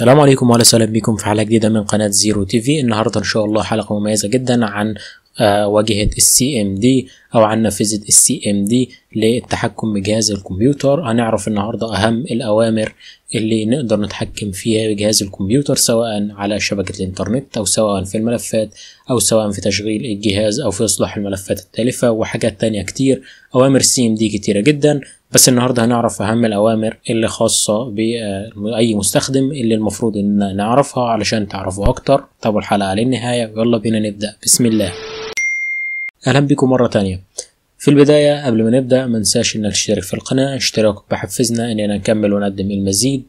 السلام عليكم وعلى وسهلا بكم في حلقه جديده من قناه زيرو تي في النهارده ان شاء الله حلقه مميزه جدا عن آه، واجهه السي ام دي او عن نافذه السي ام دي للتحكم بجهاز الكمبيوتر هنعرف النهارده اهم الاوامر اللي نقدر نتحكم فيها بجهاز الكمبيوتر سواء على شبكه الانترنت او سواء في الملفات او سواء في تشغيل الجهاز او في اصلاح الملفات التالفه وحاجات تانية كتير اوامر سي ام دي كتيره جدا بس النهارده هنعرف اهم الاوامر اللي خاصه باي مستخدم اللي المفروض ان نعرفها علشان تعرفوا اكتر طب الحلقه للنهايه ويلا بينا نبدا بسم الله أهلا بكم مرة تانية في البداية قبل ما نبدأ منساش إنك تشترك في القناة اشتراكك بحفزنا إننا نكمل ونقدم المزيد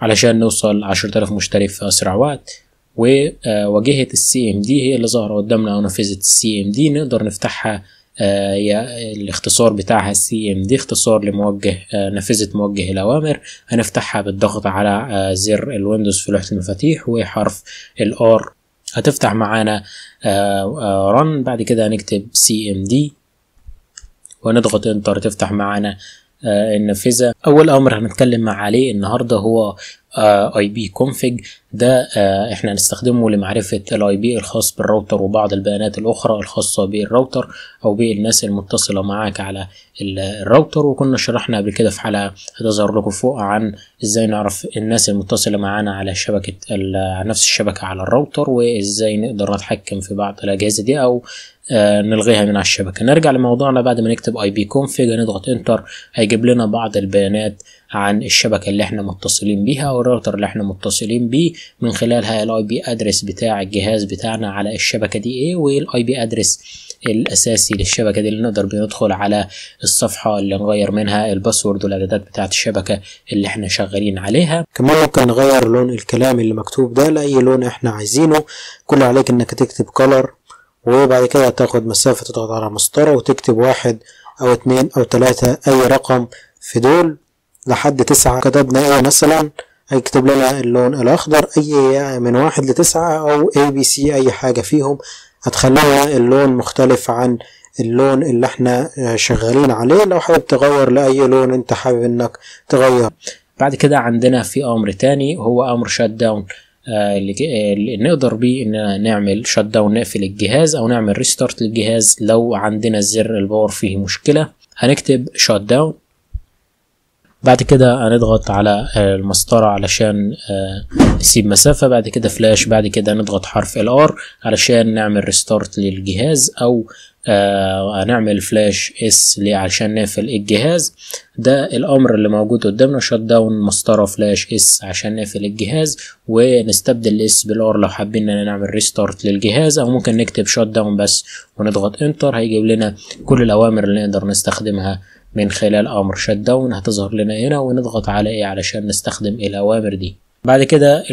علشان نوصل 10000 مشترك في أسرع وقت وواجهة السي ام دي هي اللي ظاهرة قدامنا أو نافذة السي ام دي نقدر نفتحها آه، الاختصار بتاعها السي ام دي اختصار لموجه آه، نافذة موجه الأوامر هنفتحها بالضغط على آه، زر الويندوز في لوحة المفاتيح وحرف الار هتفتح معانا رن آه، آه، بعد كده هنكتب سي ام دي ونضغط انتر تفتح معانا النافذة أول أمر هنتكلم عليه النهاردة هو اي بي كونفج ده آه احنا هنستخدمه لمعرفه الاي بي الخاص بالراوتر وبعض البيانات الاخرى الخاصه بالراوتر او بالناس المتصله معاك على الراوتر وكنا شرحنا قبل كده في حلقه هتظهر لكم فوق عن ازاي نعرف الناس المتصله معانا على شبكه على نفس الشبكه على الراوتر وازاي نقدر نتحكم في بعض الاجهزه دي او آه، نلغيها من على الشبكة نرجع لموضوعنا بعد ما نكتب اي بي كونفيج نضغط انتر هيجيب لنا بعض البيانات عن الشبكة اللي احنا متصلين بيها او الراوتر اللي احنا متصلين بيه من خلالها الاي بي ادرس بتاع الجهاز بتاعنا على الشبكة دي ايه والاي بي ادرس الاساسي للشبكة دي اللي نقدر بندخل على الصفحة اللي نغير منها الباسورد والاعدادات بتاعة الشبكة اللي احنا شغالين عليها كمان ممكن نغير لون الكلام اللي مكتوب ده لاي لون احنا عايزينه كل عليك انك تكتب color وبعد كده تاخد مسافة تضغط على مسطرة وتكتب واحد أو اتنين أو تلاتة أي رقم في دول لحد تسعة كتبنا ايه مثلا هيكتب لنا اللون الأخضر أي من واحد لتسعة أو أي بي سي أي حاجة فيهم هتخلينا اللون مختلف عن اللون اللي احنا شغالين عليه لو حابب تغير لأي لون انت حابب انك تغير بعد كده عندنا في أمر تاني هو أمر شات داون آه، آه، اللي نقدر بيه ان نعمل شت داون نقفل الجهاز او نعمل ريستارت للجهاز لو عندنا الزر الباور فيه مشكله هنكتب شت داون بعد كده هنضغط على آه، المسطرة علشان نسيب مسافة بعد كده فلاش بعد كده نضغط حرف ال ار علشان نعمل ريستارت للجهاز أو آه فلاش اس ليه عشان نقفل الجهاز ده الامر اللي موجود قدامنا شت داون مسطره فلاش اس عشان نقفل الجهاز ونستبدل الاس بالار لو حابين اننا نعمل ريستارت للجهاز او ممكن نكتب شت داون بس ونضغط انتر هيجيب لنا كل الاوامر اللي نقدر نستخدمها من خلال امر شت داون هتظهر لنا هنا ونضغط على ايه علشان نستخدم الاوامر دي بعد كده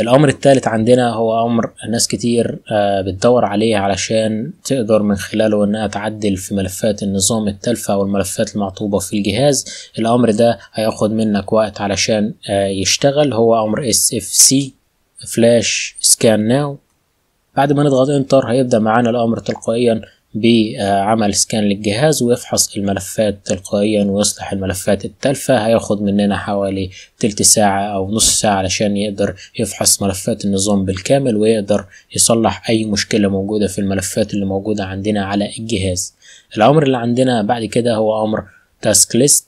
الأمر الثالث عندنا هو أمر ناس كتير آه، بتدور عليه علشان تقدر من خلاله إنها تعدل في ملفات النظام التالفة أو الملفات المعطوبة في الجهاز الأمر ده هياخد منك وقت علشان آه، يشتغل هو أمر SFC فلاش سكان Now بعد ما نضغط انتر هيبدأ معانا الأمر تلقائيا بعمل سكان للجهاز ويفحص الملفات تلقائيا ويصلح الملفات التالفة هياخد مننا حوالي تلت ساعة أو نص ساعة علشان يقدر يفحص ملفات النظام بالكامل ويقدر يصلح أي مشكلة موجودة في الملفات اللي موجودة عندنا على الجهاز الأمر اللي عندنا بعد كده هو أمر تاسك ليست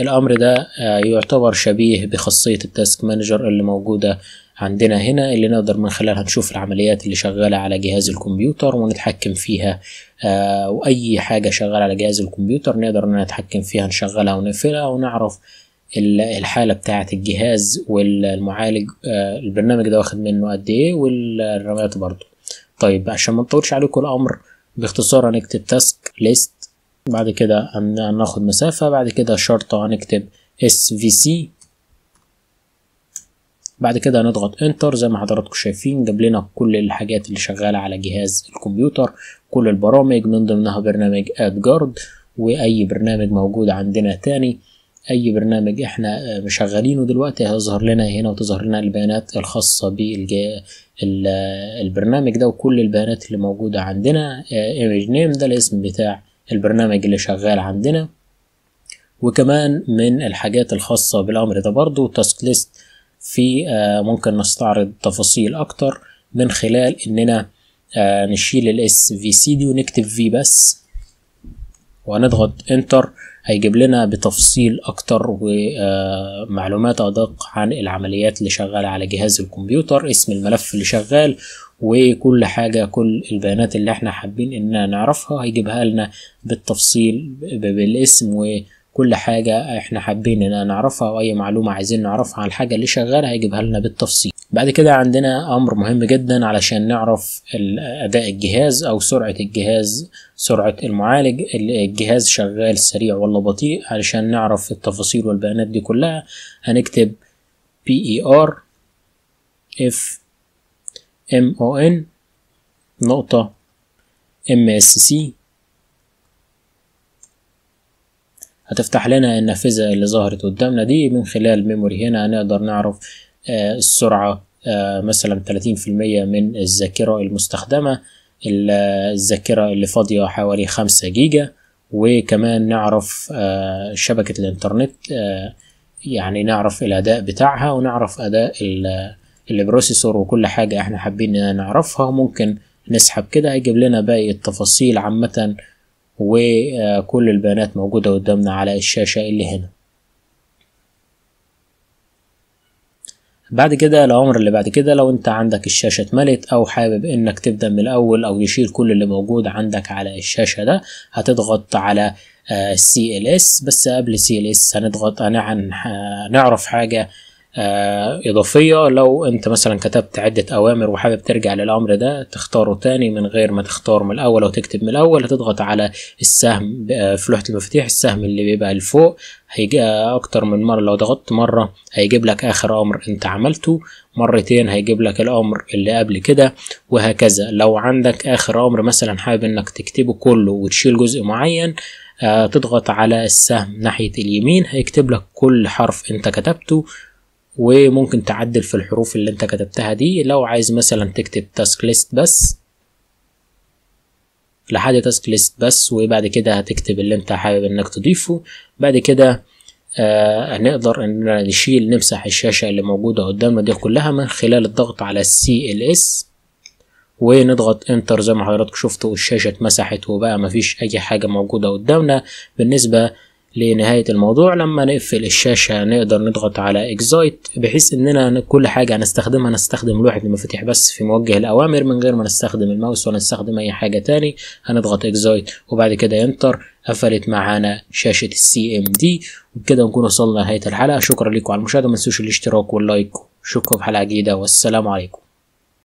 الأمر ده آه، يعتبر شبيه بخاصية التاسك مانجر اللي موجودة عندنا هنا اللي نقدر من خلالها نشوف العمليات اللي شغالة على جهاز الكمبيوتر ونتحكم فيها آه وأي حاجة شغالة على جهاز الكمبيوتر نقدر نتحكم فيها نشغلها ونقفلها ونعرف الحالة بتاعة الجهاز والمعالج آه البرنامج ده واخد منه قد إيه والرامات برضو طيب عشان ما نطولش عليكم الأمر باختصار هنكتب تاسك ليست بعد كده هناخد مسافة بعد كده شرطة هنكتب SVC بعد كده هنضغط انتر زي ما حضراتكم شايفين جاب لنا كل الحاجات اللي شغاله على جهاز الكمبيوتر كل البرامج من ضمنها برنامج اد جارد واي برنامج موجود عندنا تاني اي برنامج احنا مشغلينه دلوقتي هيظهر لنا هنا وتظهر لنا البيانات الخاصه بالبرنامج ده وكل البيانات اللي موجوده عندنا ايمج نيم ده الاسم بتاع البرنامج اللي شغال عندنا وكمان من الحاجات الخاصه بالامر ده برضو تاسك ليست في آه، ممكن نستعرض تفاصيل اكتر من خلال اننا آه، نشيل الاس في سي دي ونكتب في بس وهنضغط انتر هيجيب لنا بتفصيل اكتر ومعلومات آه، ادق عن العمليات اللي شغاله على جهاز الكمبيوتر اسم الملف اللي شغال وكل حاجة كل البيانات اللي احنا حابين اننا نعرفها هيجيبها لنا بالتفصيل بالاسم و كل حاجة احنا حابين اننا نعرفها او اي معلومة عايزين نعرفها عن الحاجة اللي شغالة هيجيبها لنا بالتفصيل بعد كده عندنا امر مهم جدا علشان نعرف اداء الجهاز او سرعة الجهاز سرعة المعالج الجهاز شغال سريع ولا بطيء علشان نعرف التفاصيل والبيانات دي كلها هنكتب PER F MON نقطة MSC هتفتح لنا النافذة اللي ظهرت قدامنا دي من خلال ميموري هنا هنقدر نعرف آه، السرعة آه، مثلا 30% من الذاكرة المستخدمة الذاكرة اللي فاضية حوالي 5 جيجا وكمان نعرف آه، شبكة الإنترنت يعني نعرف الأداء بتاعها ونعرف أداء البروسيسور وكل حاجة احنا حابين نعرفها ممكن نسحب كده هيجيب لنا باقي التفاصيل عامة وكل البيانات موجودة قدامنا على الشاشة اللي هنا بعد كده الأمر اللي بعد كده لو أنت عندك الشاشة اتملت أو حابب إنك تبدأ من الأول أو يشيل كل اللي موجود عندك على الشاشة ده هتضغط على آه، CLS بس قبل CLS هنضغط هنعرف آه، حاجة آه، إضافية لو أنت مثلا كتبت عدة أوامر وحابب ترجع للأمر ده تختاره تاني من غير ما تختار من الأول أو تكتب من الأول هتضغط على السهم آه، في لوحة المفاتيح السهم اللي بيبقى لفوق هيجي آه، أكتر من مرة لو ضغطت مرة هيجيب لك آخر أمر أنت عملته مرتين هيجيب لك الأمر اللي قبل كده وهكذا لو عندك آخر أمر مثلا حابب إنك تكتبه كله وتشيل جزء معين تضغط على السهم ناحية اليمين هيكتب لك كل حرف انت كتبته وممكن تعدل في الحروف اللي انت كتبتها دي لو عايز مثلا تكتب تاسك ليست بس لحد تاسك ليست بس وبعد كده هتكتب اللي انت حابب انك تضيفه بعد كده آه هنقدر اننا نشيل نمسح الشاشة اللي موجودة قدامنا دي كلها من خلال الضغط على السي ال اس ونضغط انتر زي ما حضراتكم شفتوا الشاشة اتمسحت وبقى مفيش اي حاجة موجودة قدامنا بالنسبة لنهاية الموضوع لما نقفل الشاشة نقدر نضغط على اكزايت بحيث اننا كل حاجة هنستخدمها نستخدم لوحة المفاتيح بس في موجه الاوامر من غير ما نستخدم الماوس ولا نستخدم اي حاجة تاني هنضغط اكزايت وبعد كده انتر قفلت معانا شاشة السي ام دي وبكده نكون وصلنا لنهاية الحلقة شكرا لكم على المشاهدة ما تنسوش الاشتراك واللايك اشوفكم في حلقة جديدة والسلام عليكم